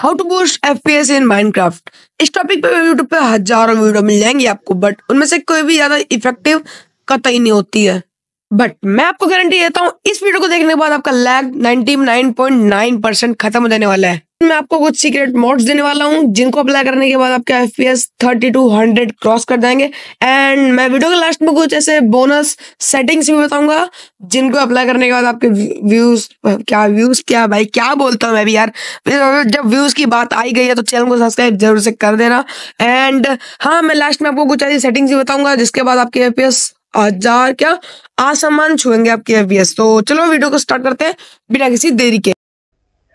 how to boost F P S in Minecraft इस topic पे YouTube पे हजारों वीडियो मिल जाएंगी आपको बट उनमें से कोई भी ज्यादा इफेक्टिव कतई नहीं होती है बट मैं आपको गारंटी देता हूँ इस वीडियो को देखने के बाद आपका लैग 99.9 परसेंट खत्म हो जाने वाला है मैं आपको कुछ सीक्रेट मोड्स देने वाला हूँ जिनको अप्लाई करने के बाद आपका F P S thirty two hundred cross कर जाएंगे एंड मैं वीडियो के लास्ट में कुछ ऐसे बोनस सेटिंग्स भी बताऊंगा जिनको अप्लाई करने के बाद आपके व्यूज क्या व्यूज क्या भाई क्या बोलता हूँ मैं भी यार जब व्यूज की बात आई गई है तो चैनल को सब्सक्राइब जरूर से कर देना एंड हाँ मैं लास्ट में आपको कुछ ऐसी सेटिंग्स भी बताऊंगा जिसके बाद आपके एफ पी एस हजार क्या आसमान छुएंगे आपके एफबीएस तो चलो वीडियो को स्टार्ट करते हैं बिना किसी देरी के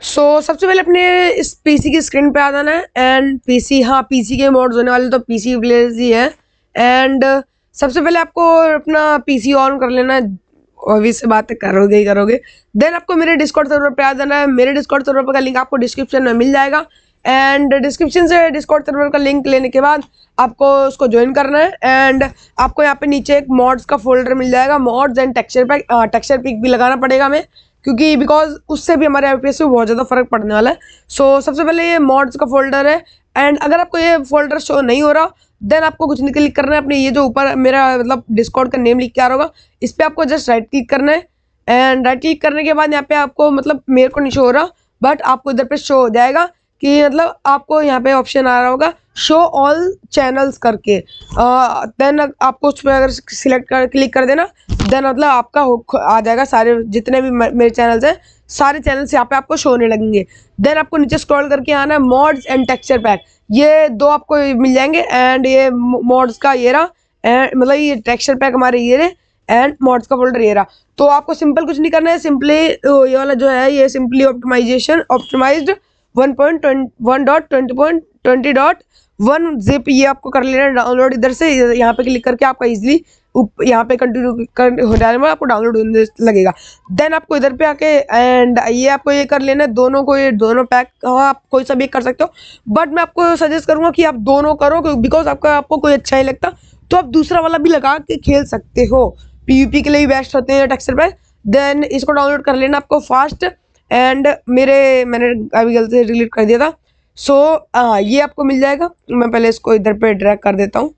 सो so, सबसे पहले अपने इस पीसी की स्क्रीन पे आ जाना है एंड पीसी हाँ पीसी के मोड्स होने वाले तो पीसी प्लेयर्स ही है एंड सबसे पहले आपको अपना पीसी ऑन कर लेना है ऑब्वियस से बातें करोगे ही करोगे देन आपको मेरे डिस्कॉर्ड सर्वर पे आ जाना है मेरे डिस्कॉर्ड सर्वर का लिंक आपको डिस्क्रिप्शन में मिल जाएगा एंड डिस्क्रिप्शन से डिस्कॉर्ड सर्वर का लिंक लेने के बाद आपको उसको ज्वाइन करना है एंड आपको यहाँ पे नीचे एक मॉड्स का फोल्डर मिल जाएगा mods and texture pack texture pack भी लगाना पड़ेगा हमें क्योंकि बिकॉज उससे भी हमारे आई में बहुत ज़्यादा फर्क पड़ने वाला है सो so, सबसे पहले ये मॉड्स का फोल्डर है एंड अगर आपको ये फोल्डर शो नहीं हो रहा देन आपको कुछ नहीं क्लिक करना है अपने ये जो ऊपर मेरा मतलब डिस्कॉर्ड का नेम लिख के आ रहा होगा इस पर आपको जस्ट राइट क्लिक करना है एंड राइट क्लिक करने के बाद यहाँ पे आपको मतलब मेरे को नहीं शो हो रहा बट आपको इधर पे शो हो जाएगा कि मतलब आपको यहाँ पे ऑप्शन आ रहा होगा शो ऑल चैनल्स करके देन आपको उस पर अगर सिलेक्ट कर क्लिक कर देना देन मतलब आपका आ जाएगा सारे जितने भी मेरे चैनल्स हैं सारे चैनल्स यहाँ पे आपको शो होने लगेंगे देन आपको नीचे स्क्रॉल करके आना है मॉड्स एंड टेक्सचर पैक ये दो आपको मिल जाएंगे एंड ये मॉड्स का ये रहा एंड मतलब ये टेक्सचर पैक हमारे ये रहे एंड मॉड्स का फोल्डर ये रहा तो आपको सिंपल कुछ नहीं करना है सिंपली ये वाला जो है ये simply optimization optimized one point one dot twenty point twenty dot one zip ये आपको कर लेना है डाउनलोड इधर से यहाँ पे क्लिक करके आपका इजिली यहाँ पे कंटिन्यू कर हो जाने में आपको डाउनलोड होने लगेगा देन आपको इधर पे आके एंड ये आपको ये कर लेना है दोनों को ये दोनों पैक आप कोई सा भी कर सकते हो बट मैं आपको सजेस्ट करूँगा कि आप दोनों करो बिकॉज आपका आपको कोई अच्छा ही लगता तो आप दूसरा वाला भी लगा के खेल सकते हो पी के लिए बेस्ट होते हैं टेक्सर पैक देन इसको डाउनलोड कर लेना आपको फास्ट एंड मेरे मैंने अभी गलती से डिलीट कर दिया था सो so, हाँ ये आपको मिल जाएगा मैं पहले इसको इधर पे ड्रैग कर देता हूँ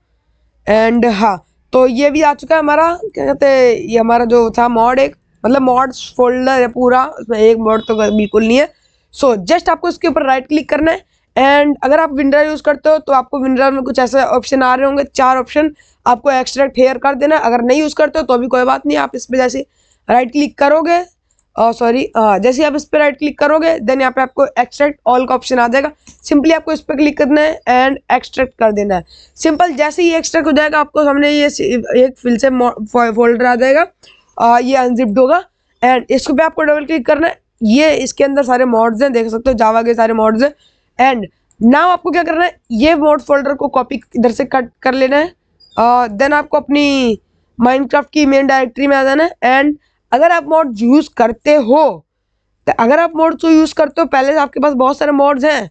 एंड हाँ तो ये भी आ चुका है हमारा क्या कहते हैं ये हमारा जो था मॉड एक मतलब मॉड्स फोल्डर है पूरा उसमें एक मॉड तो बिल्कुल नहीं है सो so, जस्ट आपको इसके ऊपर राइट क्लिक करना है एंड अगर आप विंड्रा यूज़ करते हो तो आपको विंड्रा में कुछ ऐसे ऑप्शन आ रहे होंगे चार ऑप्शन आपको एक्स्ट्रैक्ट हेयर कर देना अगर नहीं यूज़ करते हो तो भी कोई बात नहीं आप इस पर जैसे राइट क्लिक करोगे सॉरी oh, uh, जैसे आप इस पर राइट क्लिक करोगे देन यहाँ पे आपको एक्सट्रैक्ट ऑल का ऑप्शन आ जाएगा सिंपली आपको इस पर क्लिक करना है एंड एक्सट्रैक्ट कर देना है सिंपल जैसे ही एक्सट्रैक्ट हो जाएगा आपको सामने ये एक फिल से फोल्डर आ जाएगा आ, uh, ये अनजिप्ड होगा एंड इसको पे आपको डबल क्लिक करना है ये इसके अंदर सारे मॉड्स हैं देख सकते हो जावा के सारे मॉड्स हैं एंड नाउ आपको क्या करना है ये मॉड फोल्डर को कॉपी इधर से कट कर लेना है देन uh, आपको अपनी माइंड की मेन डायरेक्ट्री में आ जाना है एंड अगर आप मोड्स यूज़ करते हो तो अगर आप मोड्स को यूज़ करते हो पहले आपके पास बहुत सारे मोड्स हैं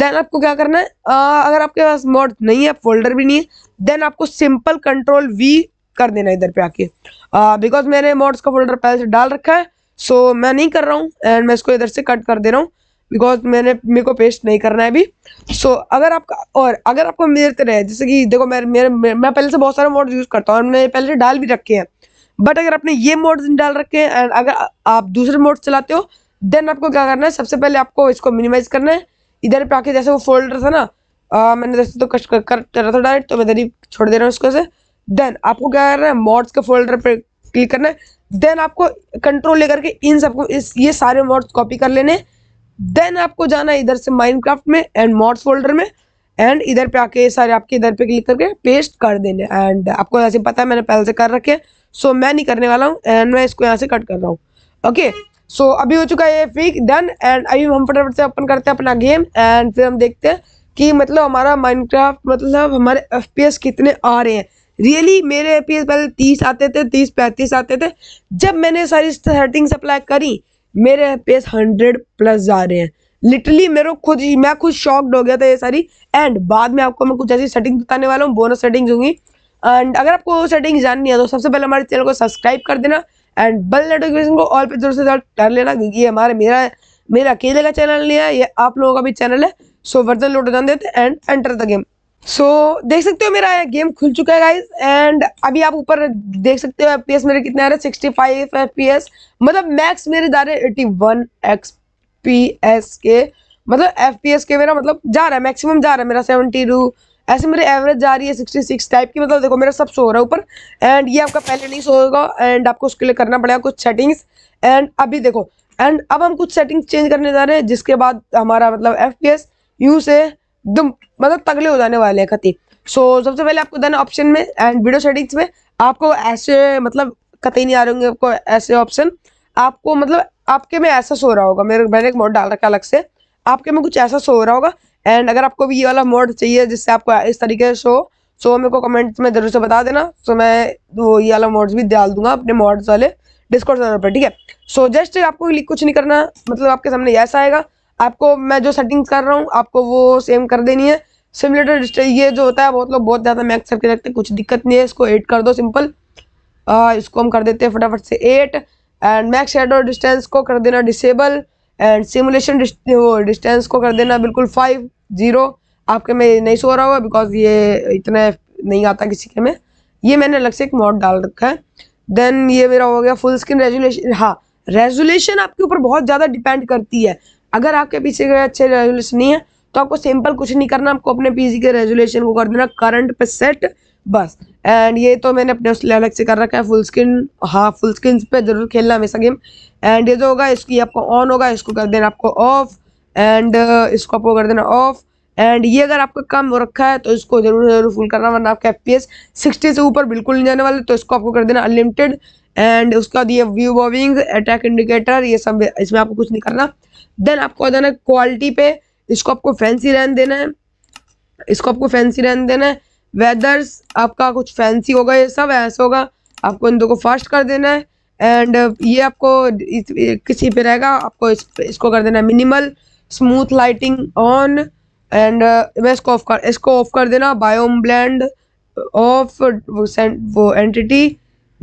देन आपको क्या करना है आ, अगर आपके पास मोड नहीं है फोल्डर भी नहीं है देन आपको सिंपल कंट्रोल वी कर देना इधर पे आके बिकॉज मैंने मोड्स का फोल्डर पहले से डाल रखा है सो so, मैं नहीं कर रहा हूँ एंड मैं इसको इधर से कट कर दे रहा हूँ बिकॉज मैंने मेरे को पेस्ट नहीं करना है अभी सो so, अगर आपका और अगर आपको मिलते रहे जैसे कि देखो मैं मेरे मैं पहले से बहुत सारे मोड्स यूज़ करता हूँ और मैंने पहले से डाल भी रखे हैं बट अगर आपने ये मोड्स डाल रखे हैं एंड अगर आप दूसरे मोड्स चलाते हो देन आपको क्या करना है सबसे पहले आपको इसको मिनिमाइज करना है इधर पे आके जैसे वो फोल्डर था ना आ, मैंने जैसे तो कष्ट कर, कर रहा था डायरेक्ट तो मैं इधर ही छोड़ दे रहा हूँ इसको से देन आपको क्या करना है मॉड्स के फोल्डर पर क्लिक करना है देन आपको कंट्रोल लेकर के इन सबको इस ये सारे मॉड्स कॉपी कर लेने देन आपको जाना है इधर से माइनक्राफ्ट में एंड मॉड्स फोल्डर में एंड इधर पे आके सारे आपके इधर पे क्लिक करके पेस्ट कर देने एंड आपको जैसे पता है मैंने पहले से कर रखे हैं सो मैं नहीं करने वाला हूँ एंड मैं इसको यहाँ से कट कर रहा हूँ ओके सो अभी हो चुका है ये डन एंड अभी हम फटाफट से ओपन करते हैं अपना गेम एंड फिर हम देखते हैं कि मतलब हमारा माइनक्राफ्ट मतलब हमारे एफ कितने आ रहे हैं रियली really, मेरे एफ पहले तीस आते थे तीस पैंतीस आते थे जब मैंने सारी सेटिंग्स अप्लाई करी मेरे एफ हंड्रेड प्लस जा रहे हैं लिटरली मेरे खुद ही मैं खुद शॉक्ड हो गया था ये सारी एंड बाद में आपको मैं कुछ ऐसी सेटिंग बताने वाला हूँ बोनस सेटिंग्स होंगी एंड अगर आपको सेटिंग जाननी है तो सबसे पहले हमारे चैनल को सब्सक्राइब कर देना एंड बेल नोटिफिकेशन को ऑल पे जोर से जोर कर लेना क्योंकि ये हमारे मेरा मेरा अकेले का चैनल नहीं है ये आप लोगों का भी चैनल है सो वर्जन लोड जान देते and enter the game so देख सकते हो मेरा गेम खुल चुका है गाइज एंड अभी आप ऊपर देख सकते हो एफ मेरे कितने आ रहे हैं सिक्सटी फाइव एफ मतलब मैक्स मेरे जा रहे हैं eighty one X P S के मतलब एफ पी एस के मेरा मतलब जा रहा है मैक्सिमम जा रहा है मेरा सेवेंटी टू ऐसे मेरे एवरेज जा रही है सिक्सटी सिक्स टाइप की मतलब देखो मेरा सब सो रहा है ऊपर एंड ये आपका पहले नहीं होगा एंड आपको उसके लिए करना पड़ेगा कुछ सेटिंग्स एंड अभी देखो एंड अब हम कुछ सेटिंग्स चेंज करने जा रहे हैं जिसके बाद हमारा मतलब एफ पी एस यू से एकदम मतलब तगले हो जाने वाले हैं कति सो so, सबसे पहले आपको देना ऑप्शन में एंड वीडियो सेटिंग्स में आपको ऐसे मतलब कतई नहीं आ रहे होंगे आपको ऐसे ऑप्शन आपको मतलब आपके में ऐसा सो रहा होगा मेरे मैंने एक मोड डाल रखा अलग से आपके में कुछ ऐसा सो रहा होगा एंड अगर आपको भी ये वाला मोड चाहिए जिससे आपको इस तरीके से शो सो मेरे को कमेंट्स में ज़रूर से बता देना सो मैं वो ये वाला मोड्स भी डाल दूंगा अपने मोड्स वाले डिस्कॉर्ड सर्वर पर ठीक है सो जस्ट आपको कुछ नहीं करना मतलब आपके सामने ऐसा आएगा आपको मैं जो सेटिंग्स कर रहा हूँ आपको वो सेम कर देनी है सिमुलेटर ये जो होता है बहुत लोग बहुत ज़्यादा मैक्स करके रखते हैं कुछ दिक्कत नहीं है इसको एड कर दो सिंपल आ, इसको हम कर देते हैं फटाफट से एट एंड मैक्स और डिस्टेंस को कर देना डिसेबल एंड सिमुलेशन डिस्टेंस को कर देना बिल्कुल फाइव ज़ीरो आपके में नहीं सो रहा होगा बिकॉज ये इतना नहीं आता किसी के में ये मैंने अलग से एक मॉड डाल रखा है देन ये मेरा हो गया फुल स्क्रीन रेजुलेशन हाँ रेजुलेशन आपके ऊपर बहुत ज़्यादा डिपेंड करती है अगर आपके पीछे के अच्छे रेजुलेशन नहीं है तो आपको सिंपल कुछ नहीं करना आपको अपने पीसी के रेजुलेशन को कर देना करंट पे सेट बस एंड ये तो मैंने अपने उसने अलग से कर रखा है फुल स्क्रीन हाँ फुल स्क्रीन पे जरूर खेलना हमेशा गेम एंड ये जो होगा इसकी आपको ऑन होगा इसको कर देना आपको ऑफ एंड uh, इसको आपको कर देना ऑफ एंड ये अगर आपका कम हो रखा है तो इसको जरूर जरूर फुल करना वरना आपका एफ सिक्सटी से ऊपर बिल्कुल नहीं जाने वाले तो इसको आपको कर देना अनलिमिटेड एंड उसके बाद ये व्यू बॉविंग अटैक इंडिकेटर ये सब इसमें आपको कुछ नहीं करना देन आपको देना क्वालिटी पे इसको आपको फैंसी रैन देना है इसको आपको फैंसी रैन देना है वेदर्स आपका कुछ फैंसी होगा ये सब ऐसा होगा आपको इन दो को फास्ट कर देना है एंड ये आपको किसी पे रहेगा आपको इस, इसको कर देना है minimal smooth lighting on and मैं इसको ऑफ कर इसको ऑफ कर देना बायोम ब्लेंड ऑफ वो, वो एंटिटी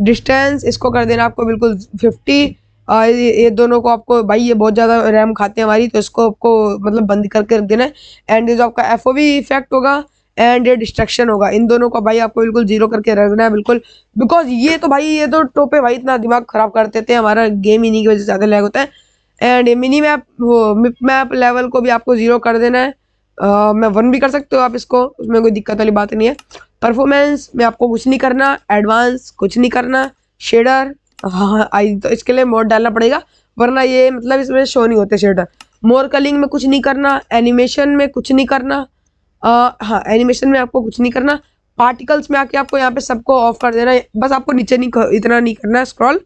डिस्टेंस इसको कर देना आपको बिल्कुल फिफ्टी ये दोनों को आपको भाई ये बहुत ज़्यादा रैम खाते हैं हमारी तो इसको आपको मतलब बंद करके रख देना है एंड ये जो आपका एफ इफेक्ट होगा एंड ये डिस्ट्रक्शन होगा इन दोनों को भाई आपको बिल्कुल जीरो करके रख देना है बिल्कुल बिकॉज ये तो भाई ये तो टोपे भाई इतना दिमाग ख़राब कर देते हैं हमारा गेम ही नहीं की वजह से ज़्यादा लैग होता है एंड मिनी मैप वो मिप मैप लेवल को भी आपको ज़ीरो कर देना है आ, मैं वन भी कर सकते हो आप इसको उसमें कोई दिक्कत वाली बात नहीं है परफॉर्मेंस में आपको कुछ नहीं करना एडवांस कुछ नहीं करना शेडर हाँ, हाँ आई तो इसके लिए मोड डालना पड़ेगा वरना ये मतलब इसमें शो नहीं होते शेडर मोर कलिंग में कुछ नहीं करना एनिमेशन में कुछ नहीं करना आ, हाँ एनिमेशन में आपको कुछ नहीं करना पार्टिकल्स में आके आपको यहाँ पे सबको ऑफ कर देना बस आपको नीचे नहीं इतना नहीं करना है स्क्रॉल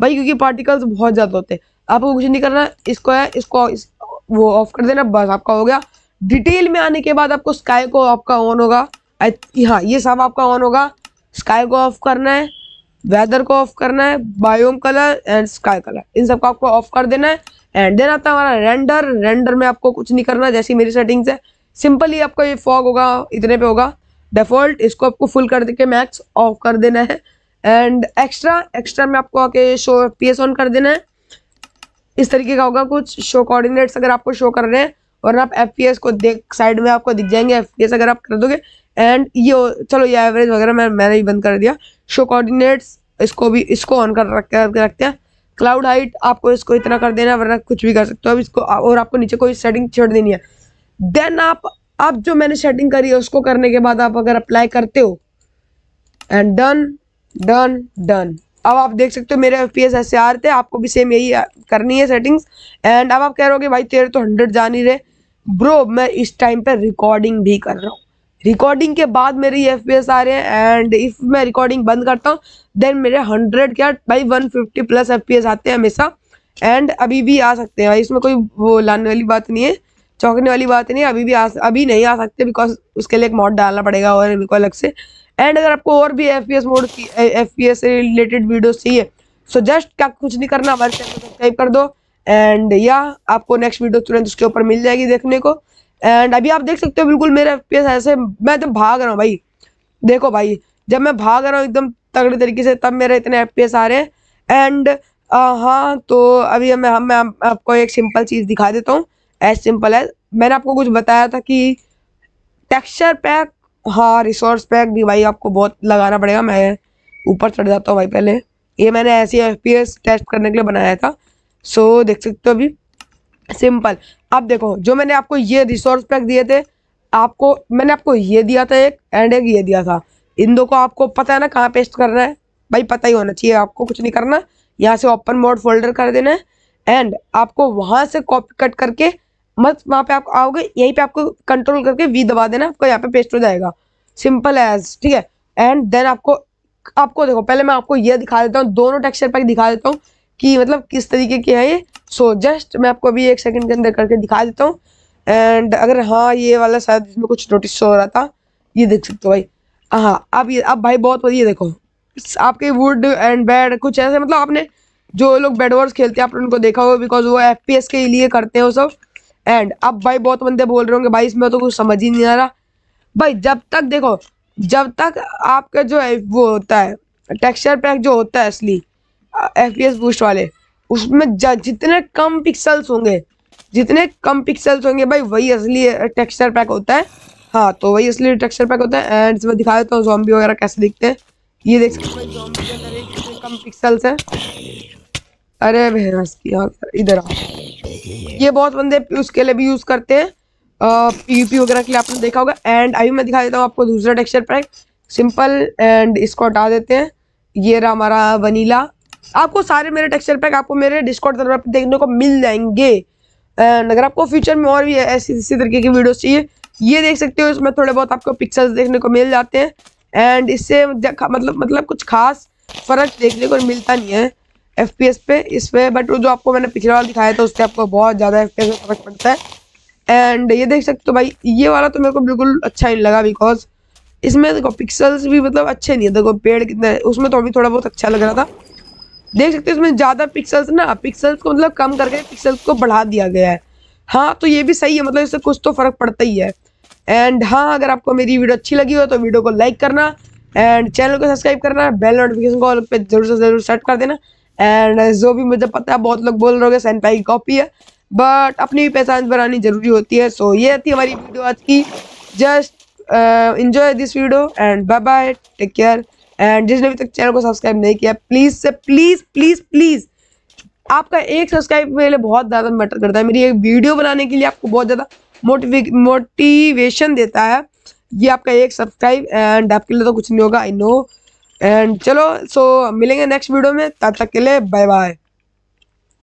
भाई क्योंकि पार्टिकल्स बहुत ज़्यादा होते हैं आपको कुछ नहीं करना इसको है इसको इस, वो ऑफ कर देना बस आपका हो गया डिटेल में आने के बाद आपको स्काई को आपका ऑन होगा हाँ ये सब आपका ऑन होगा स्काई को ऑफ करना है वेदर को ऑफ करना है biome colour and sky colour इन सब को आपको ऑफ कर देना है एंड देन आता है हमारा रेंडर रेंडर में आपको कुछ नहीं करना जैसी मेरी सेटिंग्स है सिंपली आपका ये फॉग होगा इतने पे होगा डिफॉल्ट इसको आपको फुल कर के मैक्स ऑफ कर देना है एंड एक्स्ट्रा एक्स्ट्रा में आपको आके शो पी ऑन कर देना है इस तरीके का होगा कुछ शो कोऑर्डिनेट्स अगर आपको शो कर रहे हैं और आप एफ को देख साइड में आपको दिख जाएंगे एफ अगर आप कर दोगे एंड ये चलो ये एवरेज वगैरह मैं मैंने भी बंद कर दिया शो कोऑर्डिनेट्स इसको भी इसको ऑन कर रख रखते हैं क्लाउड हाइट आपको इसको इतना कर देना वरना कुछ भी कर सकते हो अब इसको और आपको नीचे कोई सेटिंग छोड़ देनी है देन आप आप जो मैंने सेटिंग करी है उसको करने के बाद आप अगर अप्लाई करते हो एंड डन डन डन अब आप देख सकते हो मेरे एफ पी एस ऐसे आ रहे थे आपको भी सेम यही करनी है सेटिंग्स एंड अब आप कह रहे हो कि भाई तेरे तो हंड्रेड जान ही रहे ब्रो मैं इस टाइम पर रिकॉर्डिंग भी कर रहा हूँ रिकॉर्डिंग के बाद मेरे ये एफ आ रहे हैं एंड इफ मैं रिकॉर्डिंग बंद करता हूँ देन मेरे हंड्रेड क्या भाई वन फिफ्टी प्लस एफ आते हैं हमेशा एंड अभी भी आ सकते हैं भाई इसमें कोई वो लाने वाली बात नहीं है चौंकने वाली बात नहीं है अभी भी आ अभी नहीं आ सकते बिकॉज उसके लिए एक मॉड डालना पड़ेगा और मेरे को अलग से एंड अगर आपको और भी एफ मोड की एफ से रिलेटेड वीडियोज चाहिए सो जस्ट क्या कुछ नहीं करना हमारे चैनल को सब्सक्राइब कर दो एंड या आपको नेक्स्ट वीडियो तुरंत उसके ऊपर मिल जाएगी देखने को एंड अभी आप देख सकते हो बिल्कुल मेरे एफ ऐसे मैं एकदम भाग रहा हूँ भाई देखो भाई जब मैं भाग रहा हूँ एकदम तगड़े तरीके से तब मेरे इतने एफ आ रहे हैं एंड हाँ तो अभी मैं हम मैं आपको एक सिंपल चीज़ दिखा देता हूँ एज सिंपल है मैंने आपको कुछ बताया था कि टेक्सचर पैक हाँ रिसोर्स पैक भी भाई आपको बहुत लगाना पड़ेगा मैं ऊपर चढ़ जाता हूँ भाई पहले ये मैंने ऐसे एफ पी एस टेस्ट करने के लिए बनाया था सो देख सकते हो अभी सिंपल अब देखो जो मैंने आपको ये रिसोर्स पैक दिए थे आपको मैंने आपको ये दिया था एक एंड एक ये दिया था इन दो को आपको पता है ना कहाँ पेस्ट करना है भाई पता ही होना चाहिए आपको कुछ नहीं करना यहाँ से ओपन मोड फोल्डर कर देना है एंड आपको वहाँ से कॉपी कट करके मत वहाँ पे आप आओगे यहीं पे आपको कंट्रोल करके वी दबा देना आपका यहाँ पे पेस्ट हो जाएगा सिंपल एज ठीक है एंड देन आपको आपको देखो पहले मैं आपको ये दिखा देता हूँ दोनों टेक्सचर पैक दिखा देता हूँ कि मतलब किस तरीके की है ये सो so, जस्ट मैं आपको अभी एक सेकंड के अंदर करके दिखा देता हूँ एंड अगर हाँ ये वाला शायद इसमें कुछ नोटिस हो रहा था ये देख सकते हो भाई हाँ आप ये आप भाई बहुत बढ़िया देखो आपके वुड एंड बैड कुछ ऐसे मतलब आपने जो लोग बैड वॉर्स खेलते हैं आपने उनको देखा होगा बिकॉज वो एफ के लिए करते हैं वो सब एंड अब भाई बहुत बंदे बोल रहे होंगे भाई इसमें तो कुछ समझ ही नहीं आ रहा भाई जब तक देखो जब तक आपका जो है वो होता है टेक्सचर पैक जो होता है असली एफ पी एस बूस्ट वाले उसमें जितने कम पिक्सल्स होंगे जितने कम पिक्सल्स होंगे भाई वही असली टेक्सचर पैक होता है हाँ तो वही असली टेक्सचर पैक होता है एंड इसमें दिखा देता हूँ जॉम्बी वगैरह कैसे दिखते हैं ये देख सकते हैं कम पिक्सल्स हैं अरे भैंस की इधर आ ये बहुत बंदे उसके लिए भी यूज करते हैं पीयूपी वगैरह के लिए आपने देखा होगा एंड अभी मैं दिखा देता हूँ आपको दूसरा टेक्सचर पैक सिंपल एंड इसको हटा देते हैं ये रहा हमारा वनीला आपको सारे मेरे टेक्सचर पैक आपको मेरे डिस्कॉर्ड तरफ देखने को मिल जाएंगे एंड अगर आपको फ्यूचर में और भी ऐसी इसी तरीके की वीडियोज चाहिए ये देख सकते हो इसमें थोड़े बहुत आपको पिक्चर्स देखने को मिल जाते हैं एंड इससे मतलब मतलब कुछ खास फर्क देखने को मिलता नहीं है एफ पी एस पे इस पर बट जो आपको मैंने पिछले वाला दिखाया था उससे आपको बहुत ज़्यादा एफ पी में फर्क पड़ता है एंड ये देख सकते हो तो भाई ये वाला तो मेरे को बिल्कुल अच्छा नहीं लगा बिकॉज इसमें देखो पिक्सल्स भी मतलब अच्छे नहीं है देखो पेड़ कितने उसमें तो अभी थोड़ा बहुत अच्छा लग रहा था देख सकते हो इसमें ज़्यादा पिक्सल्स ना पिक्सल्स को मतलब कम करके पिक्सल्स को बढ़ा दिया गया है हाँ तो ये भी सही है मतलब इससे कुछ तो फ़र्क पड़ता ही है एंड हाँ अगर आपको मेरी वीडियो अच्छी लगी हो तो वीडियो को लाइक करना एंड चैनल को सब्सक्राइब करना बेल नोटिफिकेशन को ऑल पे जरूर से जरूर सेट कर देना एंड uh, जो भी मुझे पता है बहुत लोग बोल रहे हो सैनपाई की कॉपी है बट अपनी भी पहचान बनानी जरूरी होती है सो so, ये थी हमारी वीडियो आज की just enjoy this video and bye bye take care and जिसने अभी तक चैनल को सब्सक्राइब नहीं किया प्लीज़ से प्लीज़ प्लीज़ प्लीज़ आपका एक सब्सक्राइब मेरे लिए बहुत ज़्यादा मैटर करता है मेरी एक वीडियो बनाने के लिए आपको बहुत ज़्यादा मोटिवे मोटिवेशन देता है ये आपका एक सब्सक्राइब एंड आपके लिए तो कुछ नहीं होगा आई नो एंड चलो सो मिलेंगे नेक्स्ट वीडियो में तब तक के लिए बाय बाय